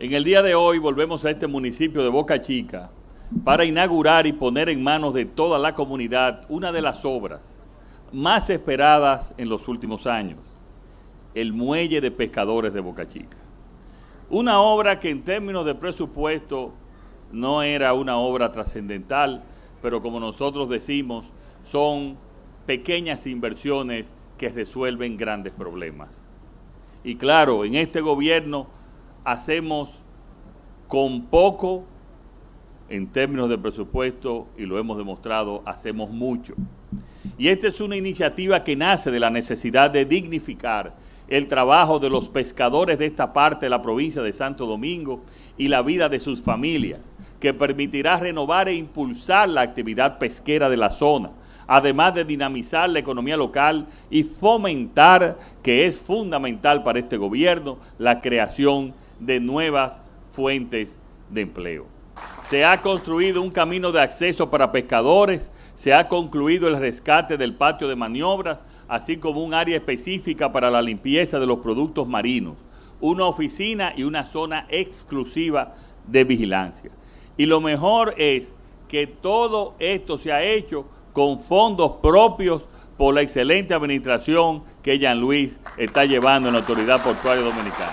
En el día de hoy volvemos a este municipio de Boca Chica para inaugurar y poner en manos de toda la comunidad una de las obras más esperadas en los últimos años, el Muelle de Pescadores de Boca Chica. Una obra que en términos de presupuesto no era una obra trascendental, pero como nosotros decimos, son pequeñas inversiones que resuelven grandes problemas. Y claro, en este gobierno hacemos con poco en términos de presupuesto y lo hemos demostrado, hacemos mucho. Y esta es una iniciativa que nace de la necesidad de dignificar el trabajo de los pescadores de esta parte de la provincia de Santo Domingo y la vida de sus familias, que permitirá renovar e impulsar la actividad pesquera de la zona, además de dinamizar la economía local y fomentar, que es fundamental para este gobierno, la creación de nuevas fuentes de empleo. Se ha construido un camino de acceso para pescadores, se ha concluido el rescate del patio de maniobras, así como un área específica para la limpieza de los productos marinos, una oficina y una zona exclusiva de vigilancia. Y lo mejor es que todo esto se ha hecho con fondos propios por la excelente administración que Jean Luis está llevando en la Autoridad Portuaria Dominicana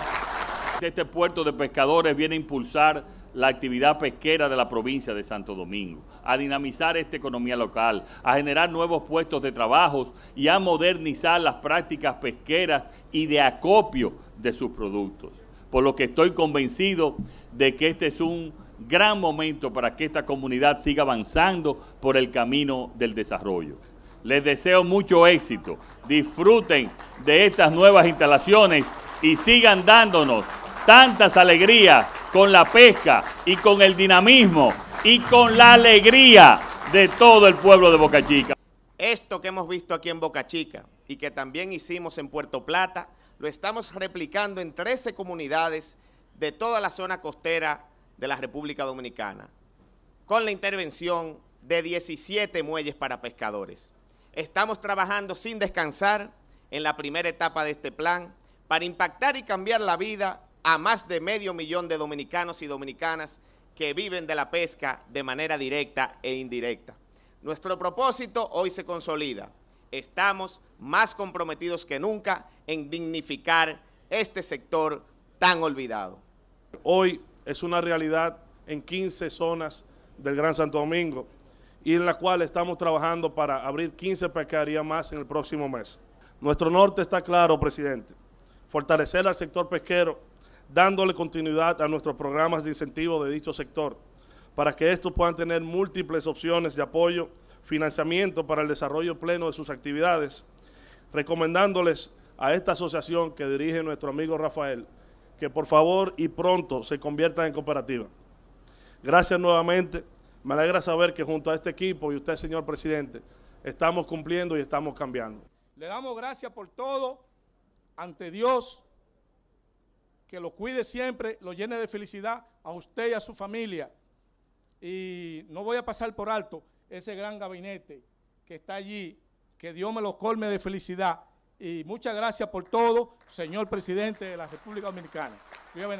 este puerto de pescadores viene a impulsar la actividad pesquera de la provincia de Santo Domingo, a dinamizar esta economía local, a generar nuevos puestos de trabajo y a modernizar las prácticas pesqueras y de acopio de sus productos. Por lo que estoy convencido de que este es un gran momento para que esta comunidad siga avanzando por el camino del desarrollo. Les deseo mucho éxito, disfruten de estas nuevas instalaciones y sigan dándonos tantas alegrías con la pesca y con el dinamismo y con la alegría de todo el pueblo de Boca Chica. Esto que hemos visto aquí en Boca Chica y que también hicimos en Puerto Plata, lo estamos replicando en 13 comunidades de toda la zona costera de la República Dominicana, con la intervención de 17 muelles para pescadores. Estamos trabajando sin descansar en la primera etapa de este plan para impactar y cambiar la vida a más de medio millón de dominicanos y dominicanas que viven de la pesca de manera directa e indirecta. Nuestro propósito hoy se consolida. Estamos más comprometidos que nunca en dignificar este sector tan olvidado. Hoy es una realidad en 15 zonas del Gran Santo Domingo y en la cual estamos trabajando para abrir 15 pescarías más en el próximo mes. Nuestro norte está claro, presidente. Fortalecer al sector pesquero dándole continuidad a nuestros programas de incentivo de dicho sector, para que estos puedan tener múltiples opciones de apoyo, financiamiento para el desarrollo pleno de sus actividades, recomendándoles a esta asociación que dirige nuestro amigo Rafael, que por favor y pronto se conviertan en cooperativa. Gracias nuevamente. Me alegra saber que junto a este equipo y usted, señor presidente, estamos cumpliendo y estamos cambiando. Le damos gracias por todo ante Dios, que lo cuide siempre, lo llene de felicidad a usted y a su familia. Y no voy a pasar por alto ese gran gabinete que está allí, que Dios me lo colme de felicidad. Y muchas gracias por todo, señor presidente de la República Dominicana. Dios